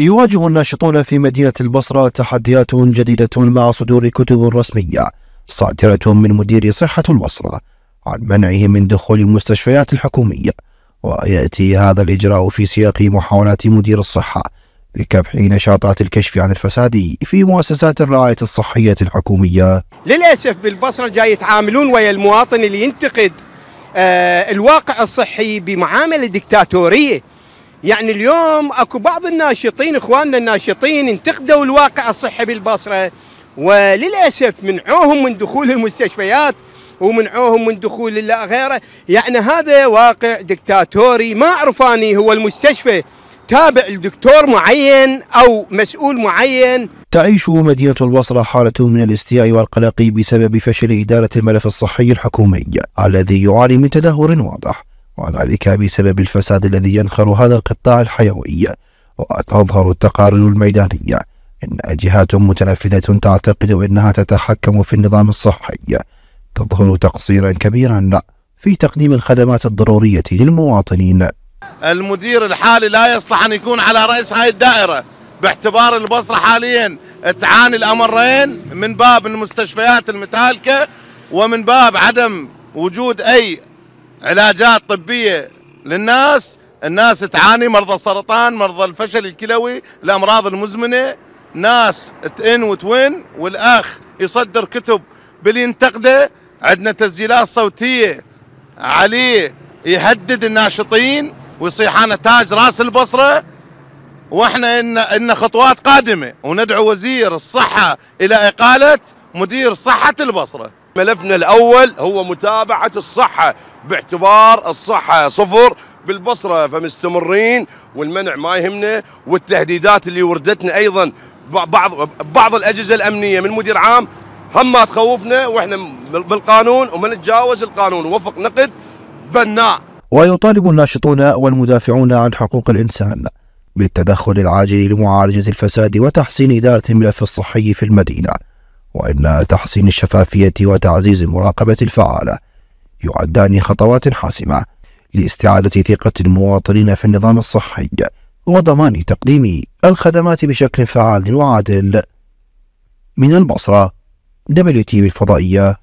يواجه الناشطون في مدينة البصرة تحديات جديدة مع صدور كتب رسمية صادرة من مدير صحة البصرة عن منعه من دخول المستشفيات الحكومية ويأتي هذا الإجراء في سياق محاولات مدير الصحة لكبح نشاطات الكشف عن الفساد في مؤسسات الرعاية الصحية الحكومية للأسف بالبصرة جاي يتعاملون ويا المواطن اللي ينتقد آه، الواقع الصحي بمعاملة دكتاتورية يعني اليوم اكو بعض الناشطين اخواننا الناشطين انتقدوا الواقع الصحي بالبصره وللاسف منعوهم من دخول المستشفيات ومنعوهم من دخول لا غيره يعني هذا واقع دكتاتوري ما اعرف اني هو المستشفى تابع لدكتور معين او مسؤول معين تعيش مدينة البصرة حالة من الاستياء والقلق بسبب فشل إدارة الملف الصحي الحكومي الذي يعاني من تدهور واضح وذلك بسبب الفساد الذي ينخر هذا القطاع الحيوي وتظهر التقارير الميدانية إن جهات متنفذة تعتقد أنها تتحكم في النظام الصحي تظهر تقصيرا كبيرا في تقديم الخدمات الضرورية للمواطنين المدير الحالي لا يصلح أن يكون على رأس هذه الدائرة باعتبار البصرة حاليا تعاني الأمرين من باب المستشفيات المتهالكة ومن باب عدم وجود أي علاجات طبيه للناس الناس تعاني مرضى السرطان مرضى الفشل الكلوي الامراض المزمنه ناس تئن وتون والاخ يصدر كتب باللي ينتقده عندنا تسجيلات صوتيه عليه يهدد الناشطين ويصيح انا تاج راس البصره واحنا ان ان خطوات قادمه وندعو وزير الصحه الى اقاله مدير صحه البصره ملفنا الأول هو متابعة الصحة باعتبار الصحة صفر بالبصرة فمستمرين والمنع ما يهمنا والتهديدات اللي وردتنا أيضا بعض بعض الأجهزة الأمنية من مدير عام هم ما تخوفنا واحنا بالقانون وما نتجاوز القانون وفق نقد بناء ويطالب الناشطون والمدافعون عن حقوق الإنسان بالتدخل العاجل لمعالجة الفساد وتحسين إدارة الملف الصحي في المدينة وإن تحسين الشفافية وتعزيز المراقبة الفعالة يعدان خطوات حاسمة لاستعادة ثقة المواطنين في النظام الصحي وضمان تقديم الخدمات بشكل فعال وعادل من البصرة دبليو تي الفضائية